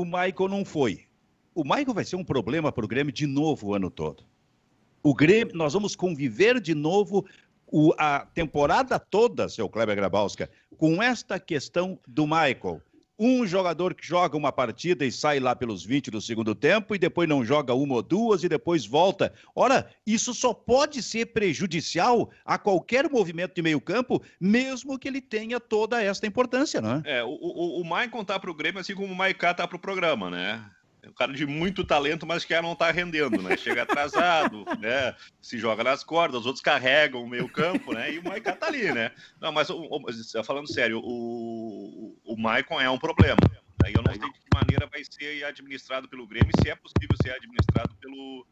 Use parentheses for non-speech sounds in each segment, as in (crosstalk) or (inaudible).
o Michael não foi. O Michael vai ser um problema para o Grêmio de novo o ano todo. O Grêmio, nós vamos conviver de novo o, a temporada toda, seu Kleber Grabowska, com esta questão do Michael um jogador que joga uma partida e sai lá pelos 20 do segundo tempo e depois não joga uma ou duas e depois volta. Ora, isso só pode ser prejudicial a qualquer movimento de meio-campo, mesmo que ele tenha toda esta importância, não é? É, o, o, o Maicon tá pro Grêmio assim como o Maicá tá pro programa, né? é um cara de muito talento, mas que não está rendendo, né? Chega atrasado, (laughs) né? Se joga nas cordas, os outros carregam o meio campo, né? E o Maicá tá ali, né? Não, mas falando sério, o, Maicon é um problema. Daí eu não sei de que maneira vai ser administrado pelo Grêmio, se é possível ser administrado pelo,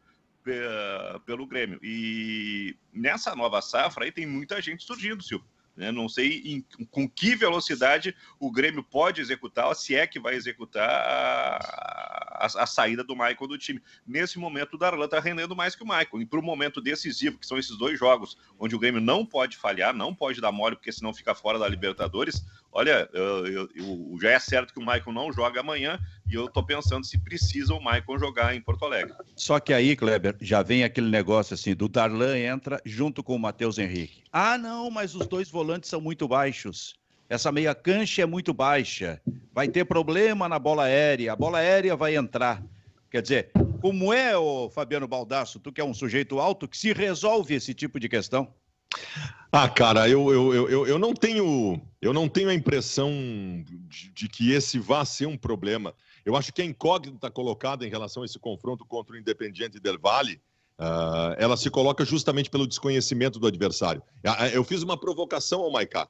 pelo Grêmio. E nessa nova safra aí tem muita gente surgindo, Silvio. Eu né? não sei em, com que velocidade o Grêmio pode executar, se é que vai executar a, a, a saída do Michael do time. Nesse momento, o Darlan está rendendo mais que o Michael. E para o momento decisivo, que são esses dois jogos, onde o Grêmio não pode falhar, não pode dar mole, porque senão fica fora da Libertadores, olha, eu, eu, eu, já é certo que o Michael não joga amanhã e eu estou pensando se precisa o Michael jogar em Porto Alegre. Só que aí, Kleber, já vem aquele negócio assim, do Darlan entra junto com o Matheus Henrique. Ah, não, mas os dois volantes são muito baixos. Essa meia cancha é muito baixa. Vai ter problema na bola aérea. A bola aérea vai entrar. Quer dizer, como é, o Fabiano Baldasso, tu que é um sujeito alto, que se resolve esse tipo de questão? Ah, cara, eu, eu, eu, eu, não tenho eu não tenho a impressão de, de, que esse vá ser um problema. Eu acho que a incógnita colocada em relação a esse confronto contra o Independiente del Valle, uh, ela se coloca justamente pelo desconhecimento do adversário. Ah, ah, eu fiz uma provocação ao Maicá,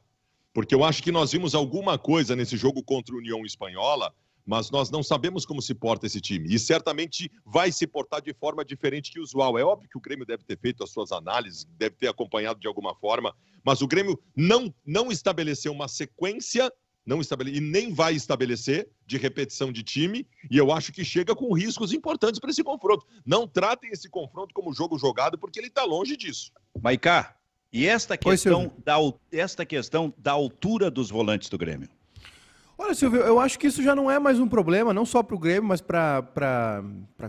porque eu acho que nós vimos alguma coisa nesse jogo contra a União Espanhola mas nós não sabemos como se porta esse time. E certamente vai se portar de forma diferente que o usual. É óbvio que o Grêmio deve ter feito as suas análises, deve ter acompanhado de alguma forma, mas o Grêmio não, não estabeleceu uma sequência não estabele... e nem vai estabelecer de repetição de time, e eu acho que chega com riscos importantes para esse confronto. Não tratem esse confronto como jogo jogado, porque ele está longe disso. Maicá, e esta questão, da, esta questão da altura dos volantes do Grêmio? Olha, Silvio, eu acho que isso já não é mais um problema, não só para o Grêmio, mas para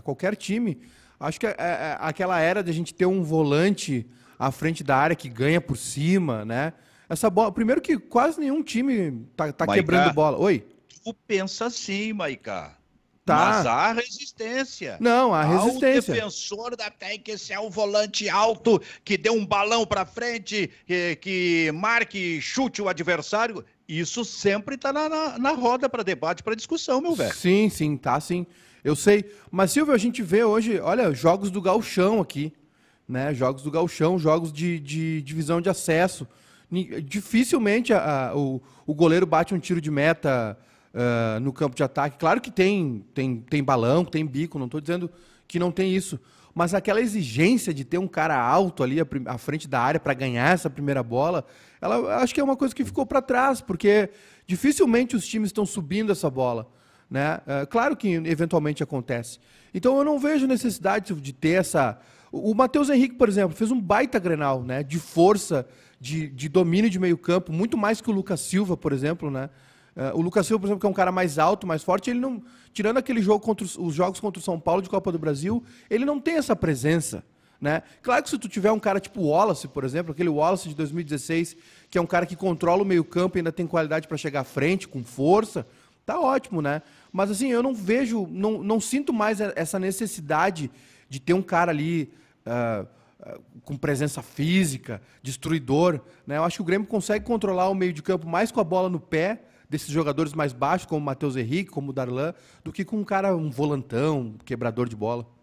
qualquer time. Acho que é, é, é aquela era de a gente ter um volante à frente da área que ganha por cima, né? Essa bola. Primeiro que quase nenhum time tá, tá quebrando bola. Oi? Tu pensa assim, Maicá. Tá. Mas há resistência. Não, há resistência. Há o defensor da técnica se é o volante alto que dê um balão para frente, que, eh, que marque, chute o adversário. Isso sempre está na, na, na, roda para debate, para discussão, meu velho. Sim, sim, tá sim. Eu sei. Mas, Silvio, a gente vê hoje, olha, jogos do galchão aqui. Né? Jogos do galchão, jogos de, de divisão de acesso. Dificilmente a, a, o, o goleiro bate um tiro de meta uh, no campo de ataque. Claro que tem, tem, tem balão, tem bico, não estou dizendo que não tem isso. Mas aquela exigência de ter um cara alto ali à, frente da área para ganhar essa primeira bola, ela acho que é uma coisa que ficou para trás, porque dificilmente os times estão subindo essa bola. Né? Uh, claro que eventualmente acontece. Então eu não vejo necessidade de ter essa. O Matheus Henrique, por exemplo, fez um baita grenal né? de força, de, de domínio de meio-campo, muito mais que o Lucas Silva, por exemplo. Né? Uh, o Lucas Silva, por exemplo, que é um cara mais alto, mais forte, ele não. Tirando aquele jogo contra os, os, jogos contra o São Paulo de Copa do Brasil, ele não tem essa presença. Né? Claro que se tu tiver um cara tipo Wallace, por exemplo, aquele Wallace de 2016, que é um cara que controla o meio-campo e ainda tem qualidade para chegar à frente, com força, tá ótimo, né? Mas assim, eu não vejo, não, não sinto mais essa necessidade de ter um cara ali. Uh, com presença física, destruidor. Né? Eu acho que o Grêmio consegue controlar o meio de campo mais com a bola no pé desses jogadores mais baixos, como o Matheus Henrique, como o Darlan, do que com um cara, um volantão, um quebrador de bola.